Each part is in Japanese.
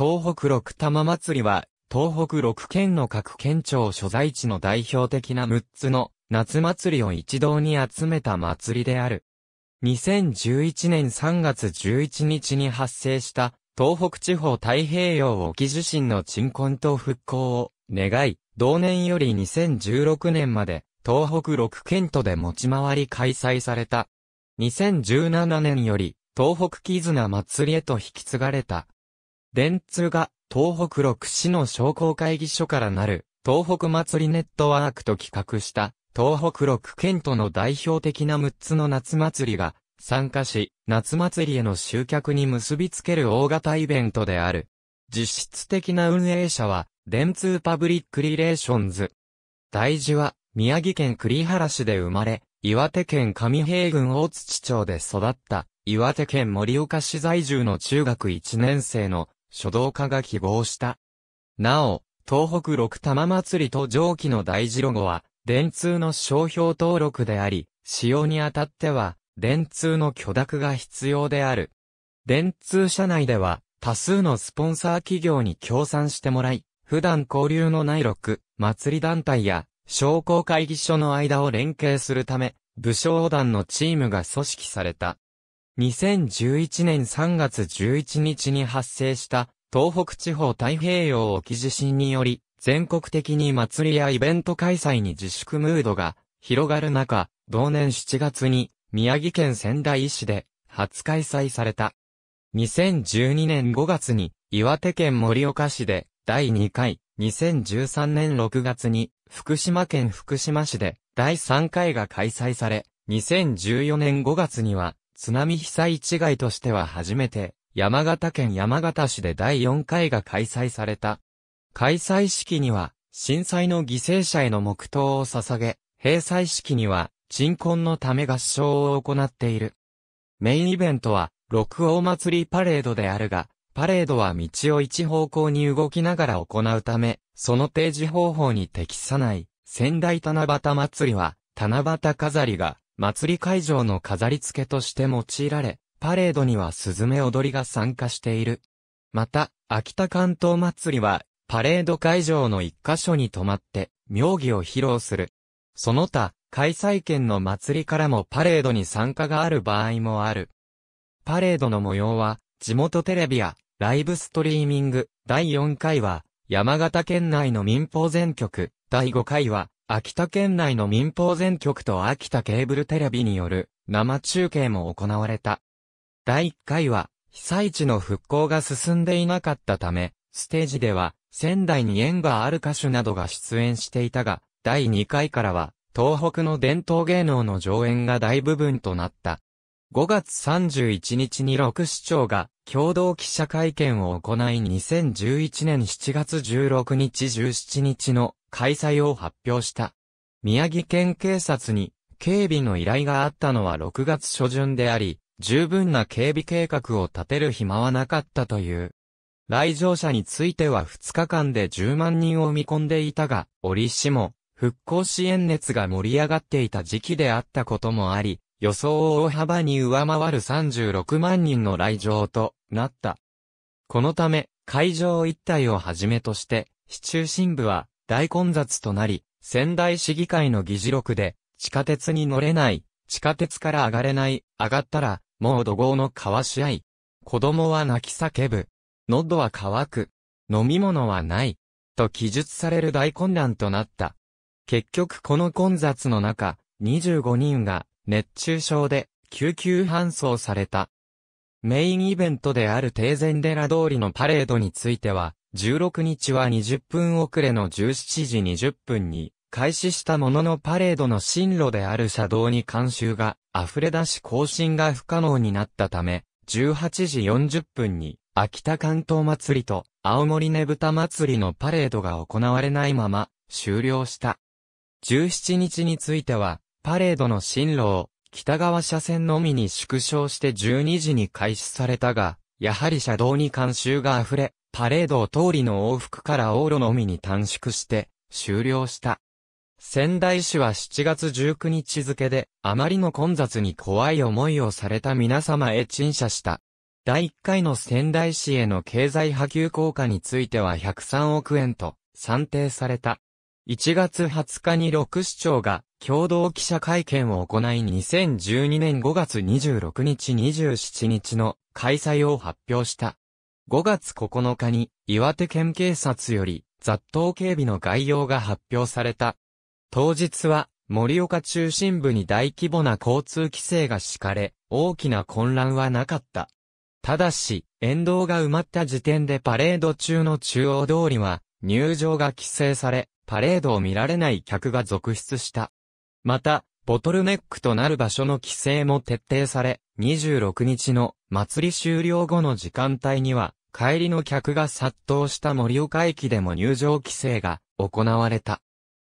東北六玉祭りは、東北六県の各県庁所在地の代表的な6つの夏祭りを一堂に集めた祭りである。2011年3月11日に発生した東北地方太平洋沖地震の鎮魂と復興を願い、同年より2016年まで東北六県都で持ち回り開催された。2017年より東北絆祭りへと引き継がれた電通が東北6市の商工会議所からなる東北祭りネットワークと企画した東北6県との代表的な6つの夏祭りが参加し、夏祭りへの集客に結びつける大型イベントである。実質的な運営者は、電通パブリックリレーションズ。大事は、宮城県栗原市で生まれ、岩手県上平郡大槌町で育った、岩手県盛岡市在住の中学1年生の書道家が希望した。なお、東北六玉祭りと上記の大事ロゴは、電通の商標登録であり、使用にあたっては、電通の許諾が必要である。電通社内では、多数のスポンサー企業に協賛してもらい、普段交流のない六、祭り団体や、商工会議所の間を連携するため、武将団のチームが組織された。2011年3月11日に発生した東北地方太平洋沖地震により全国的に祭りやイベント開催に自粛ムードが広がる中、同年7月に宮城県仙台市で初開催された。2012年5月に岩手県盛岡市で第2回、2013年6月に福島県福島市で第3回が開催され、2014年5月には津波被災地外としては初めて、山形県山形市で第4回が開催された。開催式には、震災の犠牲者への黙祷を捧げ、閉祭式には、鎮魂のため合唱を行っている。メインイベントは、六王祭りパレードであるが、パレードは道を一方向に動きながら行うため、その提示方法に適さない、仙台七夕祭りは、七夕飾りが、祭り会場の飾り付けとして用いられ、パレードにはスズメ踊りが参加している。また、秋田関東祭りは、パレード会場の一箇所に泊まって、妙義を披露する。その他、開催県の祭りからもパレードに参加がある場合もある。パレードの模様は、地元テレビや、ライブストリーミング、第4回は、山形県内の民放全局、第5回は、秋田県内の民放全局と秋田ケーブルテレビによる生中継も行われた。第1回は、被災地の復興が進んでいなかったため、ステージでは、仙台に縁がある歌手などが出演していたが、第2回からは、東北の伝統芸能の上演が大部分となった。5月31日に6市長が共同記者会見を行い2011年7月16日17日の開催を発表した。宮城県警察に警備の依頼があったのは6月初旬であり、十分な警備計画を立てる暇はなかったという。来場者については2日間で10万人を見込んでいたが、折しも、復興支援熱が盛り上がっていた時期であったこともあり、予想を大幅に上回る36万人の来場となった。このため、会場一帯をはじめとして、市中心部は、大混雑となり、仙台市議会の議事録で、地下鉄に乗れない、地下鉄から上がれない、上がったら、もう怒号の交わし合い。子供は泣き叫ぶ。喉は乾く。飲み物はない。と記述される大混乱となった。結局この混雑の中、25人が熱中症で救急搬送された。メインイベントである定禅寺通りのパレードについては、16日は20分遅れの17時20分に開始したもののパレードの進路である車道に監修が溢れ出し更新が不可能になったため、18時40分に秋田関東祭りと青森ねぶた祭りのパレードが行われないまま終了した。17日については、パレードの進路を北側車線のみに縮小して12時に開始されたが、やはり車道に監修が溢れ、パレードを通りの往復から往路のみに短縮して終了した。仙台市は7月19日付で、あまりの混雑に怖い思いをされた皆様へ陳謝した。第1回の仙台市への経済波及効果については103億円と算定された。1月20日に6市長が共同記者会見を行い2012年5月26日27日の開催を発表した。5月9日に岩手県警察より雑踏警備の概要が発表された。当日は森岡中心部に大規模な交通規制が敷かれ、大きな混乱はなかった。ただし、沿道が埋まった時点でパレード中の中央通りは、入場が規制され、パレードを見られない客が続出した。また、ボトルネックとなる場所の規制も徹底され、26日の祭り終了後の時間帯には、帰りの客が殺到した盛岡駅でも入場規制が行われた。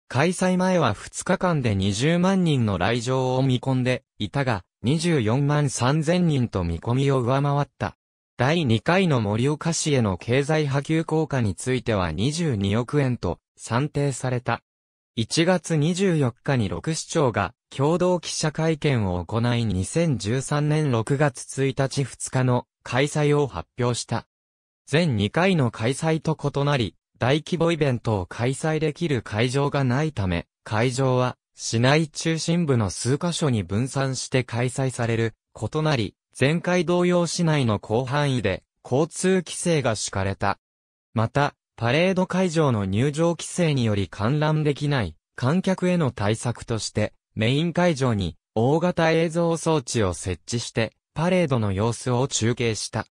開催前は2日間で20万人の来場を見込んでいたが、24万3000人と見込みを上回った。第2回の盛岡市への経済波及効果については22億円と算定された。1月24日に6市長が共同記者会見を行い2013年6月1日2日の開催を発表した。全2回の開催と異なり、大規模イベントを開催できる会場がないため、会場は市内中心部の数箇所に分散して開催される、異なり、前回同様市内の広範囲で交通規制が敷かれた。また、パレード会場の入場規制により観覧できない観客への対策として、メイン会場に大型映像装置を設置して、パレードの様子を中継した。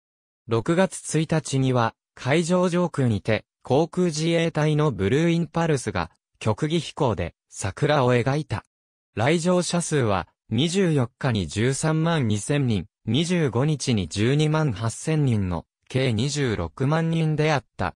6月1日には、海上上空にて、航空自衛隊のブルーインパルスが、極技飛行で、桜を描いた。来場者数は、24日に13万2000人、25日に12万8000人の、計26万人であった。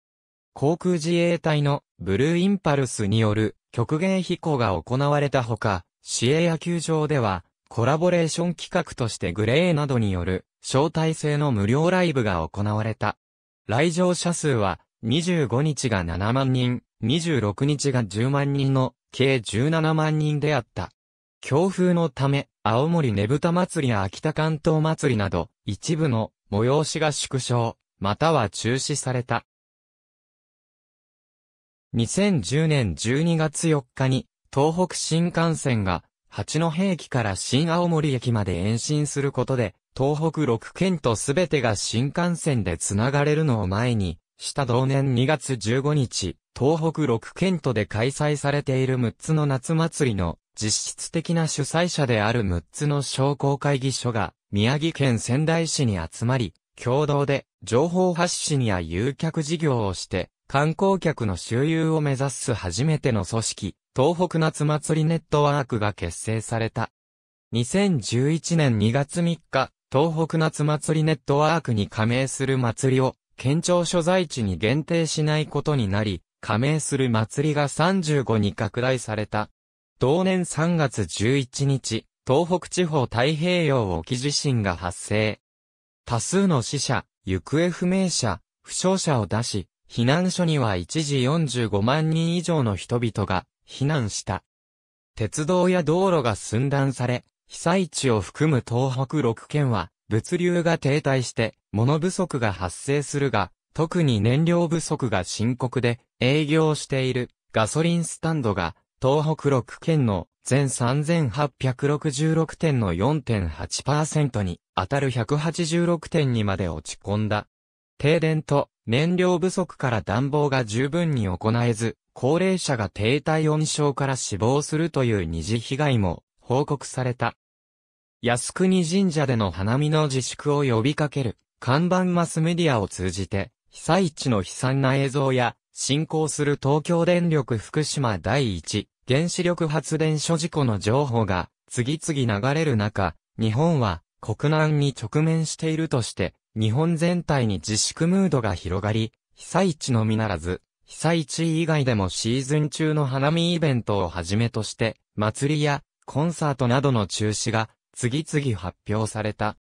航空自衛隊のブルーインパルスによる極限飛行が行われたほか、市営野球場ではコラボレーション企画としてグレーなどによる招待制の無料ライブが行われた。来場者数は、25日が7万人、26日が10万人の、計17万人であった。強風のため、青森ねぶた祭りや秋田関東祭りなど、一部の催しが縮小、または中止された。2010年12月4日に、東北新幹線が、八戸駅から新青森駅まで延伸することで、東北6県とすべてが新幹線でつながれるのを前に、した同年2月15日、東北6県とで開催されている6つの夏祭りの実質的な主催者である6つの商工会議所が宮城県仙台市に集まり、共同で情報発信や誘客事業をして観光客の周遊を目指す初めての組織、東北夏祭りネットワークが結成された。2011年2月3日、東北夏祭りネットワークに加盟する祭りを、県庁所在地に限定しないことになり、加盟する祭りが35に拡大された。同年3月11日、東北地方太平洋沖地震が発生。多数の死者、行方不明者、負傷者を出し、避難所には一時45万人以上の人々が避難した。鉄道や道路が寸断され、被災地を含む東北6県は、物流が停滞して、物不足が発生するが、特に燃料不足が深刻で、営業しているガソリンスタンドが、東北6県の全3866店の4.8%に当たる186点にまで落ち込んだ。停電と燃料不足から暖房が十分に行えず、高齢者が低体温症から死亡するという二次被害も報告された。靖国神社での花見の自粛を呼びかける、看板マスメディアを通じて、被災地の悲惨な映像や、進行する東京電力福島第一原子力発電所事故の情報が次々流れる中、日本は国難に直面しているとして、日本全体に自粛ムードが広がり、被災地のみならず、被災地以外でもシーズン中の花見イベントをはじめとして、祭りやコンサートなどの中止が次々発表された。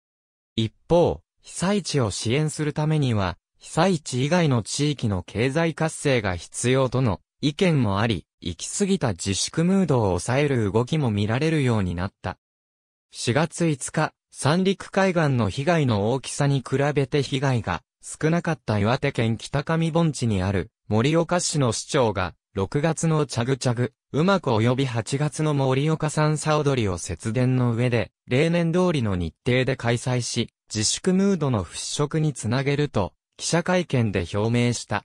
一方、被災地を支援するためには、被災地以外の地域の経済活性が必要との意見もあり、行き過ぎた自粛ムードを抑える動きも見られるようになった。4月5日、三陸海岸の被害の大きさに比べて被害が少なかった岩手県北上盆地にある森岡市の市長が6月のチャグチャグ、うまく及び8月の森岡さんさ踊りを節電の上で、例年通りの日程で開催し、自粛ムードの払拭につなげると、記者会見で表明した。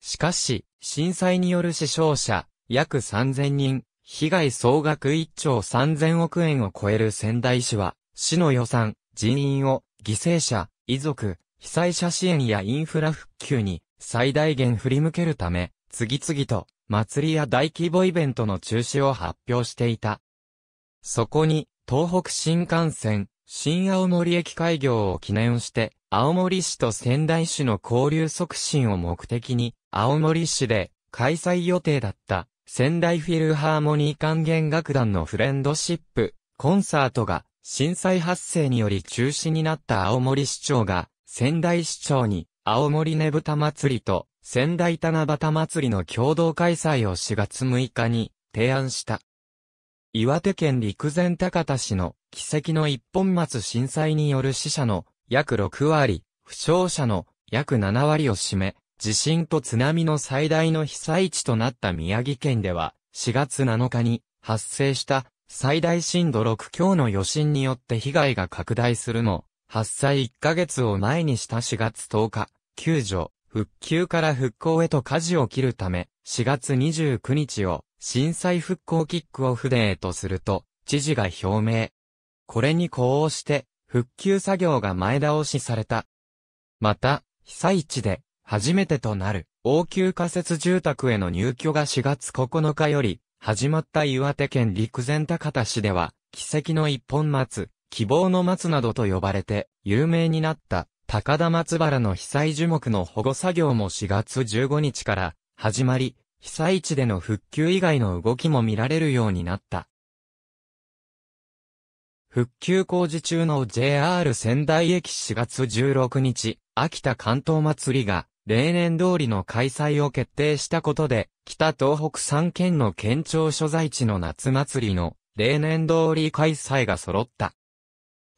しかし、震災による死傷者、約3000人、被害総額1兆3000億円を超える仙台市は、市の予算、人員を、犠牲者、遺族、被災者支援やインフラ復旧に、最大限振り向けるため、次々と祭りや大規模イベントの中止を発表していた。そこに、東北新幹線、新青森駅開業を記念して、青森市と仙台市の交流促進を目的に、青森市で開催予定だった仙台フィルハーモニー管弦楽団のフレンドシップコンサートが震災発生により中止になった青森市長が仙台市長に青森ねぶた祭りと仙台七夕祭りの共同開催を4月6日に提案した。岩手県陸前高田市の奇跡の一本松震災による死者の約6割、負傷者の約7割を占め、地震と津波の最大の被災地となった宮城県では、4月7日に発生した最大震度6強の余震によって被害が拡大するも、発災1ヶ月を前にした4月10日、救助、復旧から復興へと舵を切るため、4月29日を震災復興キックオフデーとすると、知事が表明。これに呼応して、復旧作業が前倒しされた。また、被災地で、初めてとなる、応急仮設住宅への入居が4月9日より、始まった岩手県陸前高田市では、奇跡の一本松、希望の松などと呼ばれて、有名になった。高田松原の被災樹木の保護作業も4月15日から始まり、被災地での復旧以外の動きも見られるようになった。復旧工事中の JR 仙台駅4月16日、秋田関東祭りが例年通りの開催を決定したことで、北東北3県の県庁所在地の夏祭りの例年通り開催が揃った。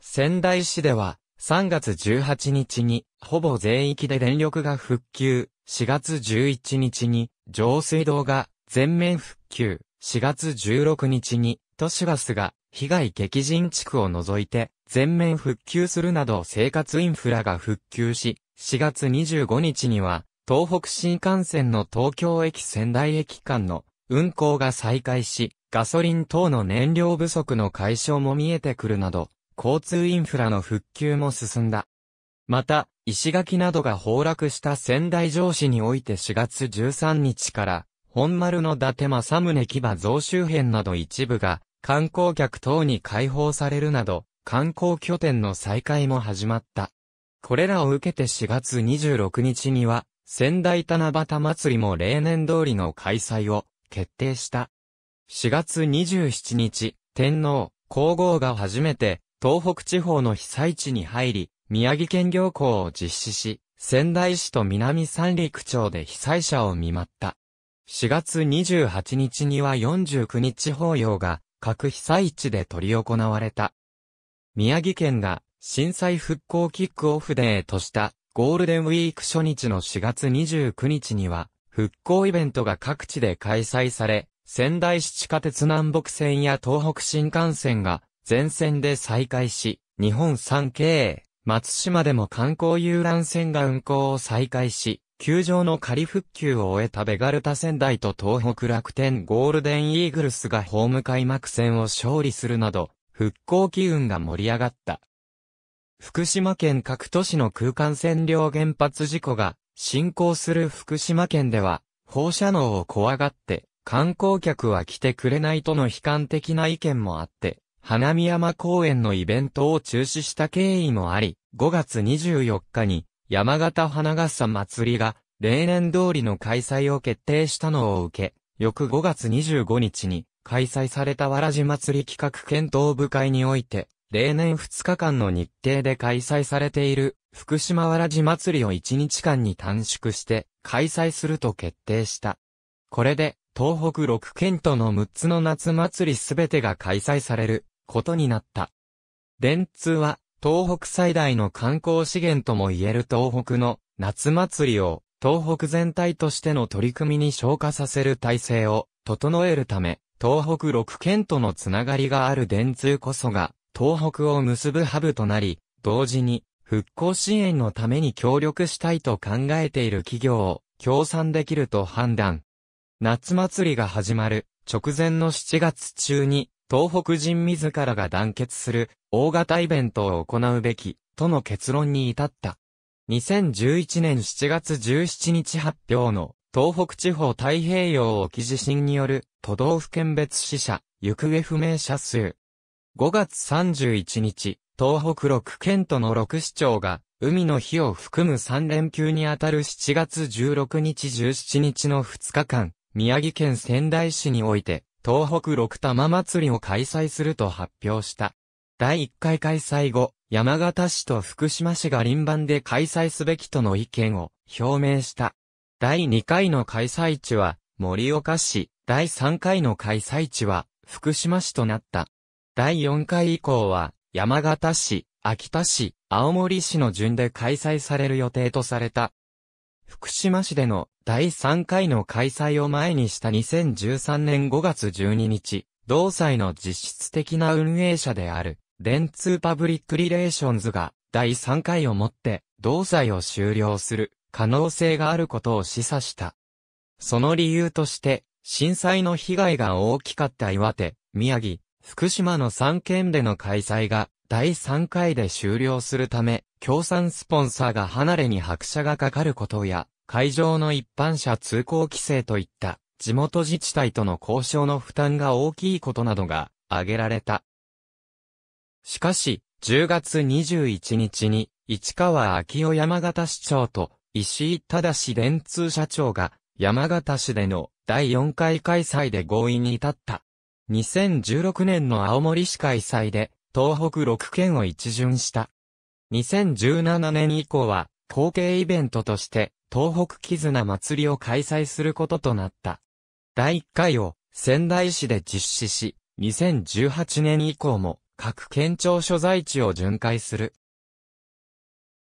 仙台市では3月18日に、ほぼ全域で電力が復旧。4月11日に、上水道が全面復旧。4月16日に、都市ガスが被害激甚地区を除いて全面復旧するなど生活インフラが復旧し、4月25日には東北新幹線の東京駅仙台駅間の運行が再開し、ガソリン等の燃料不足の解消も見えてくるなど、交通インフラの復旧も進んだ。また、石垣などが崩落した仙台城市において4月13日から、本丸の伊達政宗騎馬増周辺など一部が、観光客等に開放されるなど、観光拠点の再開も始まった。これらを受けて4月26日には、仙台七夕祭りも例年通りの開催を決定した。4月27日、天皇、皇后が初めて東北地方の被災地に入り、宮城県行校を実施し、仙台市と南三陸町で被災者を見舞った。4月28日には49日法要が各被災地で取り行われた。宮城県が震災復興キックオフデーとしたゴールデンウィーク初日の4月29日には復興イベントが各地で開催され、仙台市地下鉄南北線や東北新幹線が全線で再開し、日本経営、松島でも観光遊覧船が運航を再開し、球場の仮復旧を終えたベガルタ仙台と東北楽天ゴールデンイーグルスがホーム開幕戦を勝利するなど、復興機運が盛り上がった。福島県各都市の空間占領原発事故が進行する福島県では、放射能を怖がって、観光客は来てくれないとの悲観的な意見もあって、花見山公園のイベントを中止した経緯もあり、5月24日に山形花笠祭りが例年通りの開催を決定したのを受け、翌5月25日に開催されたわらじ祭り企画検討部会において、例年2日間の日程で開催されている福島わらじ祭りを1日間に短縮して開催すると決定した。これで東北6県との6つの夏祭りすべてが開催されることになった。電通は、東北最大の観光資源とも言える東北の夏祭りを東北全体としての取り組みに昇華させる体制を整えるため、東北6県とのつながりがある電通こそが、東北を結ぶハブとなり、同時に、復興支援のために協力したいと考えている企業を、協賛できると判断。夏祭りが始まる、直前の7月中に、東北人自らが団結する大型イベントを行うべき、との結論に至った。2011年7月17日発表の東北地方太平洋沖地震による都道府県別死者、行方不明者数。5月31日、東北6県との6市町が海の日を含む3連休にあたる7月16日17日の2日間、宮城県仙台市において東北六玉祭りを開催すると発表した。第1回開催後、山形市と福島市が輪番で開催すべきとの意見を表明した。第2回の開催地は盛岡市、第3回の開催地は福島市となった。第4回以降は山形市、秋田市、青森市の順で開催される予定とされた。福島市での第3回の開催を前にした2013年5月12日、同祭の実質的な運営者である、電通パブリックリレーションズが第3回をもって同祭を終了する可能性があることを示唆した。その理由として、震災の被害が大きかった岩手、宮城、福島の3県での開催が第3回で終了するため、協賛スポンサーが離れに拍車がかかることや、会場の一般車通行規制といった地元自治体との交渉の負担が大きいことなどが挙げられた。しかし、10月21日に、市川昭夫山形市長と石井正電通社長が山形市での第4回開催で合意に至った。2016年の青森市開催で東北6県を一巡した。2017年以降は、後継イベントとして、東北絆祭りを開催することとなった。第1回を仙台市で実施し、2018年以降も各県庁所在地を巡回する。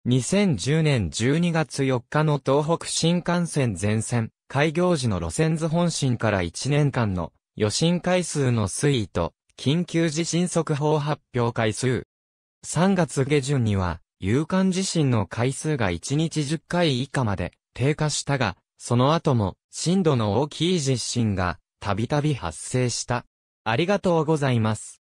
2010年12月4日の東北新幹線全線、開業時の路線図本心から1年間の予診回数の推移と、緊急地震速報発表回数、3月下旬には、有感地震の回数が1日10回以下まで低下したが、その後も震度の大きい地震がたびたび発生した。ありがとうございます。